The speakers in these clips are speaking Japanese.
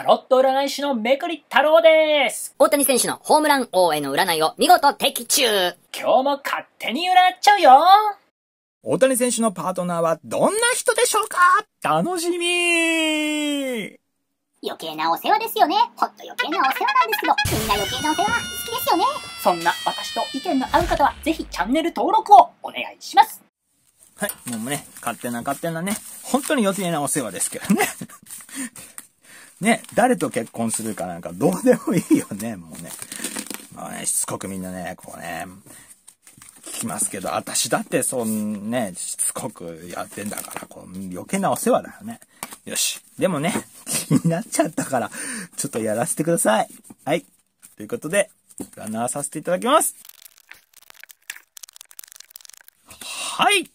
タロット占い師のめくり太郎です大谷選手のホームラン王への占いを見事的中今日も勝手に占っちゃうよ大谷選手のパートナーはどんな人でしょうか楽しみ余計なお世話ですよね。ほっと余計なお世話なんですけど、みんな余計なお世話好きですよね。そんな私と意見の合う方は、ぜひチャンネル登録をお願いします。はい、もうね、勝手な勝手なね、本当に余計なお世話ですけどね。ね、誰と結婚するかなんかどうでもいいよね、もうね。まあね、しつこくみんなね、こうね、聞きますけど、私だってそんね、しつこくやってんだから、こう余計なお世話だよね。よし。でもね、気になっちゃったから、ちょっとやらせてください。はい。ということで、ランナーさせていただきます。はい。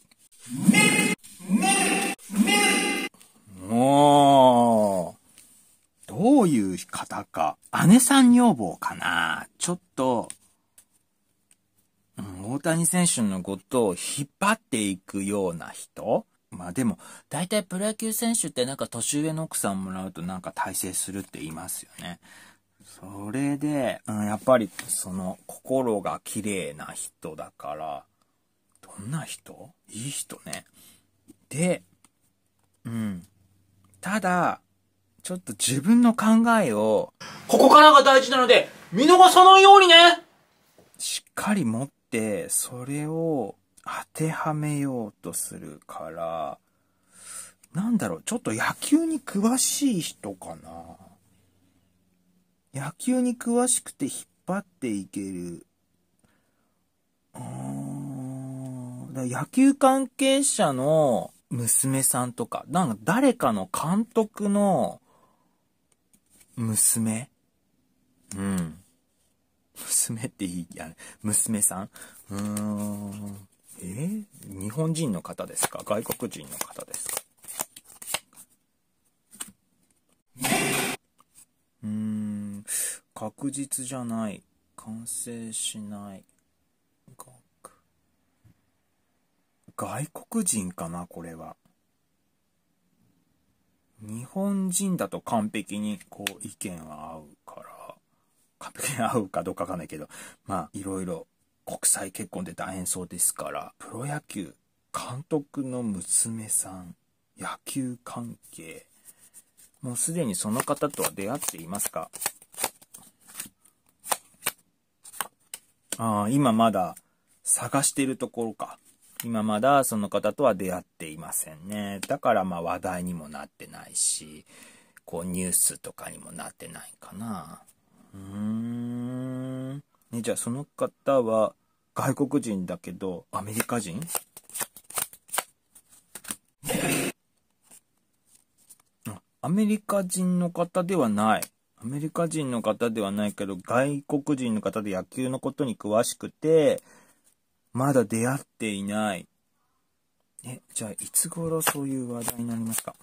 方か。姉さん女房かなちょっと、大谷選手のことを引っ張っていくような人まあでも、大体プロ野球選手ってなんか年上の奥さんもらうとなんか大成するって言いますよね。それで、うん、やっぱりその心が綺麗な人だから、どんな人いい人ね。で、うん。ただ、ちょっと自分の考えを、ここからが大事なので、見逃さないようにねしっかり持って、それを当てはめようとするから、なんだろう、ちょっと野球に詳しい人かな。野球に詳しくて引っ張っていける。うーん。だ野球関係者の娘さんとか、なんか誰かの監督の娘。うん。娘っていいや、娘さんうーん。えー、日本人の方ですか外国人の方ですかうーん、確実じゃない。完成しない。外国人かなこれは。本人だと完璧にこう意見は合うから、完璧に合うかどうかわかんないけど、まあいろいろ国際結婚で大変そうですから、プロ野球、監督の娘さん、野球関係、もうすでにその方とは出会っていますかああ、今まだ探してるところか。今まだその方とは出会っていませんね。だからまあ話題にもなってないし、こうニュースとかにもなってないかな。うーん。ね、じゃあその方は外国人だけど、アメリカ人アメリカ人の方ではない。アメリカ人の方ではないけど、外国人の方で野球のことに詳しくて、まだ出会っていない。え、じゃあ、いつ頃そういう話題になりますか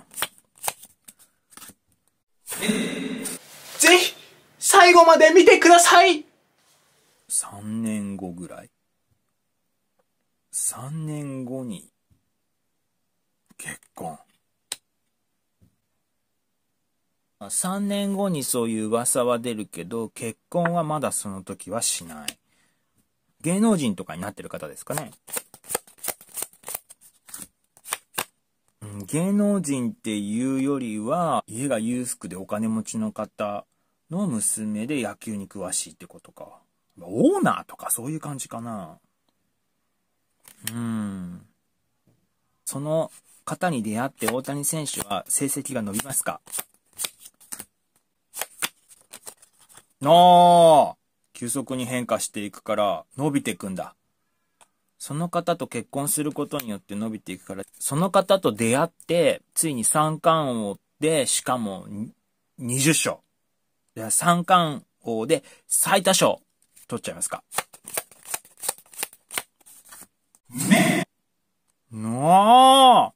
ぜひ、最後まで見てください !3 年後ぐらい。3年後に、結婚。3年後にそういう噂は出るけど、結婚はまだその時はしない。芸能人とかになってる方ですかね。うん、芸能人っていうよりは、家が裕福でお金持ちの方の娘で野球に詳しいってことか。オーナーとかそういう感じかな。うん。その方に出会って大谷選手は成績が伸びますかああ急速に変化していくから伸びていくんだ。その方と結婚することによって伸びていくから、その方と出会って、ついに三冠王で、しかも20勝。三冠王で最多勝取っちゃいますか。ねなあ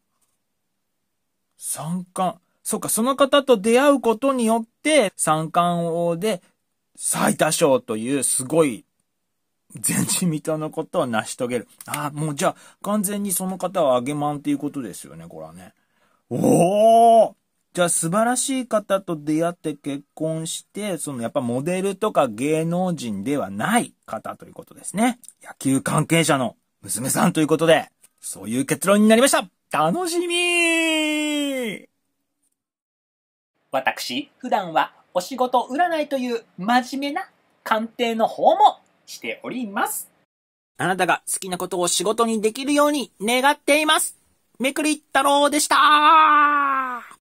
三冠。そうか、その方と出会うことによって、三冠王で最多賞というすごい前人未到のことを成し遂げる。ああ、もうじゃあ完全にその方はあげまんっていうことですよね、これはね。おおじゃあ素晴らしい方と出会って結婚して、そのやっぱモデルとか芸能人ではない方ということですね。野球関係者の娘さんということで、そういう結論になりました楽しみ私、普段はお仕事占いという真面目な鑑定の方もしております。あなたが好きなことを仕事にできるように願っていますめくり太郎でした